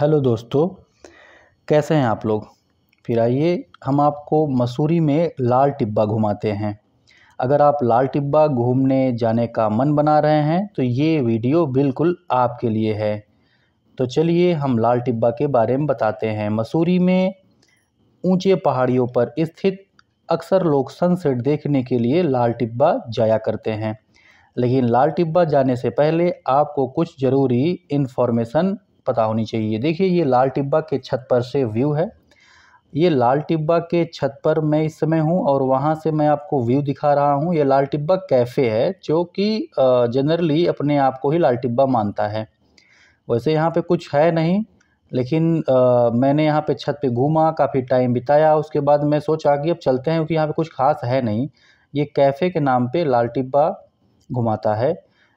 hello दोस्तों कैसे हैं आप लोग फिर आइए हम आपको मसूरी में लाल टिब्बा घुमाते हैं अगर आप लाल टिब्बा घूमने जाने का मन बना रहे हैं तो ये वीडियो बिल्कुल आपके लिए है तो चलिए हम लाल टिब्बा के बारे में बताते हैं मसूरी में ऊंचे पहाड़ियों पर स्थित अक्सर लोग सनसेट देखने के लिए लाल टिब्बा जाया करते हैं लेकिन लाल टिब्बा जाने से पहले आपको कुछ ज़रूरी इन्फॉर्मेशन पता होनी चाहिए देखिए ये लाल टिब्बा के छत पर से व्यू है ये लाल टिब्बा के छत पर मैं इस समय हूँ और वहाँ से मैं आपको व्यू दिखा रहा हूँ ये लाल टिब्बा कैफ़े है जो कि जनरली अपने आप को ही लाल टिब्बा मानता है वैसे यहाँ पे कुछ है नहीं लेकिन आ, मैंने यहाँ पे छत पे घूमा काफ़ी टाइम बिताया उसके बाद मैं सोचा कि अब चलते हैं क्योंकि यहाँ पे कुछ खास है नहीं ये कैफ़े के नाम पर लाल टिब्बा घुमाता है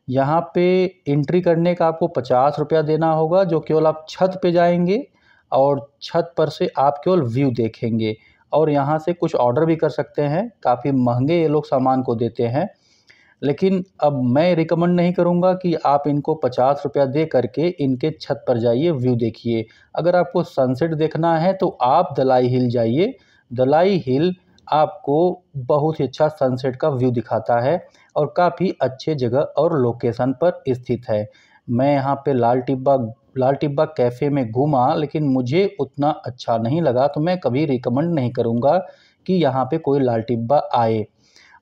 यहाँ पे एंट्री करने का आपको पचास रुपया देना होगा जो केवल आप छत पे जाएंगे और छत पर से आप केवल व्यू देखेंगे और यहाँ से कुछ ऑर्डर भी कर सकते हैं काफ़ी महंगे ये लोग सामान को देते हैं लेकिन अब मैं रिकमेंड नहीं करूँगा कि आप इनको पचास रुपया दे करके इनके छत पर जाइए व्यू देखिए अगर आपको सनसेट देखना है तो आप दलाई हिल जाइए दलाई हिल आपको बहुत ही अच्छा सनसेट का व्यू दिखाता है और काफ़ी अच्छे जगह और लोकेशन पर स्थित है मैं यहाँ पे लाल टिब्बा लाल टिब्बा कैफ़े में घूमा लेकिन मुझे उतना अच्छा नहीं लगा तो मैं कभी रिकमेंड नहीं करूँगा कि यहाँ पे कोई लाल टिब्बा आए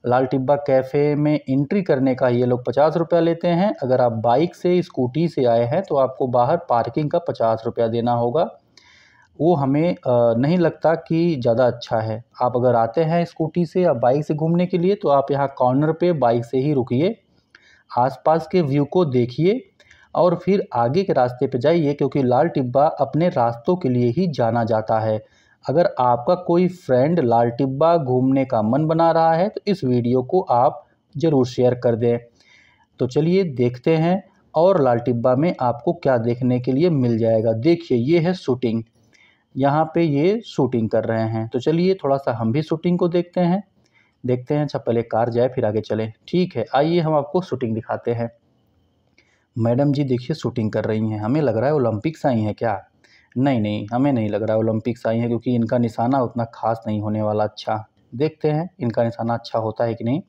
लाल टिब्बा कैफ़े में एंट्री करने का ये लोग पचास रुपया लेते हैं अगर आप बाइक से स्कूटी से आए हैं तो आपको बाहर पार्किंग का पचास रुपया देना होगा वो हमें नहीं लगता कि ज़्यादा अच्छा है आप अगर आते हैं स्कूटी से या बाइक से घूमने के लिए तो आप यहाँ कॉर्नर पे बाइक से ही रुकिए आसपास के व्यू को देखिए और फिर आगे के रास्ते पे जाइए क्योंकि लाल टिब्बा अपने रास्तों के लिए ही जाना जाता है अगर आपका कोई फ्रेंड लाल टिब्बा घूमने का मन बना रहा है तो इस वीडियो को आप ज़रूर शेयर कर दें तो चलिए देखते हैं और लाल टिब्बा में आपको क्या देखने के लिए मिल जाएगा देखिए ये है शूटिंग यहाँ पे ये शूटिंग कर रहे हैं तो चलिए थोड़ा सा हम भी शूटिंग को देखते हैं देखते हैं अच्छा पहले कार जाए फिर आगे चले ठीक है आइए हम आपको शूटिंग दिखाते हैं मैडम जी देखिए शूटिंग कर रही हैं हमें लग रहा है ओलंपिक्स आई हैं क्या नहीं नहीं हमें नहीं लग रहा है ओलंपिक्स आई हैं क्योंकि इनका निशाना उतना खास नहीं होने वाला अच्छा देखते हैं इनका निशाना अच्छा होता है कि नहीं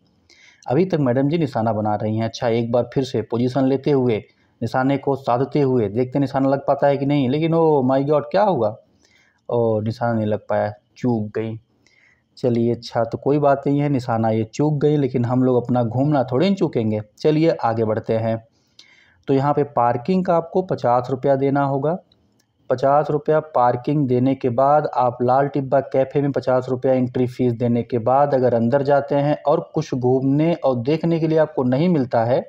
अभी तक मैडम जी निशाना बना रही हैं अच्छा एक बार फिर से पोजीशन लेते हुए निशाने को साधते हुए देखते निशाना लग पाता है कि नहीं लेकिन ओ माय गॉड क्या हुआ और निशाना नहीं लग पाया चूक गई चलिए अच्छा तो कोई बात नहीं है निशाना ये चूक गई लेकिन हम लोग अपना घूमना थोड़े ही चूकेंगे चलिए आगे बढ़ते हैं तो यहाँ पे पार्किंग का आपको पचास रुपया देना होगा पचास रुपया पार्किंग देने के बाद आप लाल टिब्बा कैफ़े में पचास रुपया एंट्री फ़ीस देने के बाद अगर अंदर जाते हैं और कुछ घूमने और देखने के लिए आपको नहीं मिलता है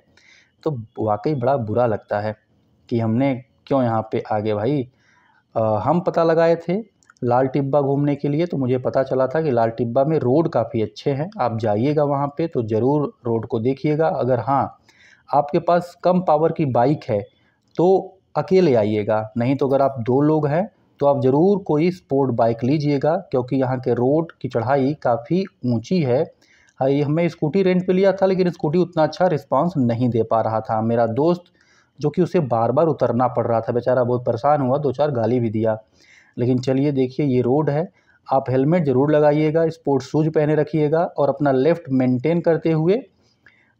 तो वाकई बड़ा बुरा लगता है कि हमने क्यों यहाँ पे आगे भाई आ, हम पता लगाए थे लाल टिब्बा घूमने के लिए तो मुझे पता चला था कि लाल टिब्बा में रोड काफ़ी अच्छे हैं आप जाइएगा वहाँ पे तो ज़रूर रोड को देखिएगा अगर हाँ आपके पास कम पावर की बाइक है तो अकेले आइएगा नहीं तो अगर आप दो लोग हैं तो आप ज़रूर कोई स्पोर्ट बाइक लीजिएगा क्योंकि यहाँ के रोड की चढ़ाई काफ़ी ऊँची है हाँ, हमें स्कूटी रेंट पर लिया था लेकिन स्कूटी उतना अच्छा रिस्पॉन्स नहीं दे पा रहा था मेरा दोस्त जो कि उसे बार बार उतरना पड़ रहा था बेचारा बहुत परेशान हुआ दो चार गाली भी दिया लेकिन चलिए देखिए ये रोड है आप हेलमेट ज़रूर लगाइएगा स्पोर्ट्स शूज पहने रखिएगा और अपना लेफ़्ट मेंटेन करते हुए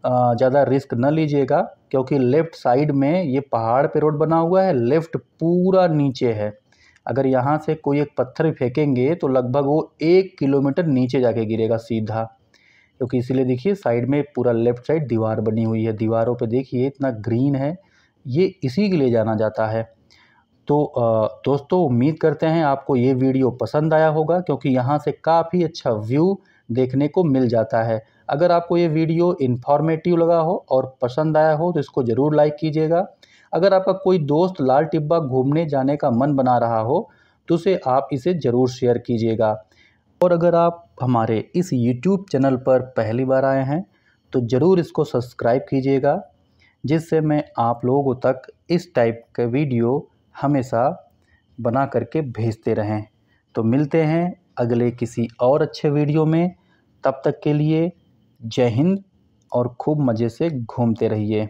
ज़्यादा रिस्क न लीजिएगा क्योंकि लेफ़्ट साइड में ये पहाड़ पे रोड बना हुआ है लेफ़्ट पूरा नीचे है अगर यहाँ से कोई एक पत्थर फेंकेंगे तो लगभग वो एक किलोमीटर नीचे जाके गिरेगा सीधा क्योंकि इसीलिए देखिए साइड में पूरा लेफ़्ट साइड दीवार बनी हुई है दीवारों पर देखिए इतना ग्रीन है ये इसी के लिए जाना जाता है तो दोस्तों उम्मीद करते हैं आपको ये वीडियो पसंद आया होगा क्योंकि यहाँ से काफ़ी अच्छा व्यू देखने को मिल जाता है अगर आपको ये वीडियो इन्फॉर्मेटिव लगा हो और पसंद आया हो तो इसको ज़रूर लाइक कीजिएगा अगर आपका कोई दोस्त लाल टिब्बा घूमने जाने का मन बना रहा हो तो उसे आप इसे ज़रूर शेयर कीजिएगा और अगर आप हमारे इस यूट्यूब चैनल पर पहली बार आए हैं तो ज़रूर इसको सब्सक्राइब कीजिएगा जिससे मैं आप लोगों तक इस टाइप के वीडियो हमेशा बना करके भेजते रहें तो मिलते हैं अगले किसी और अच्छे वीडियो में तब तक के लिए जय हिंद और खूब मज़े से घूमते रहिए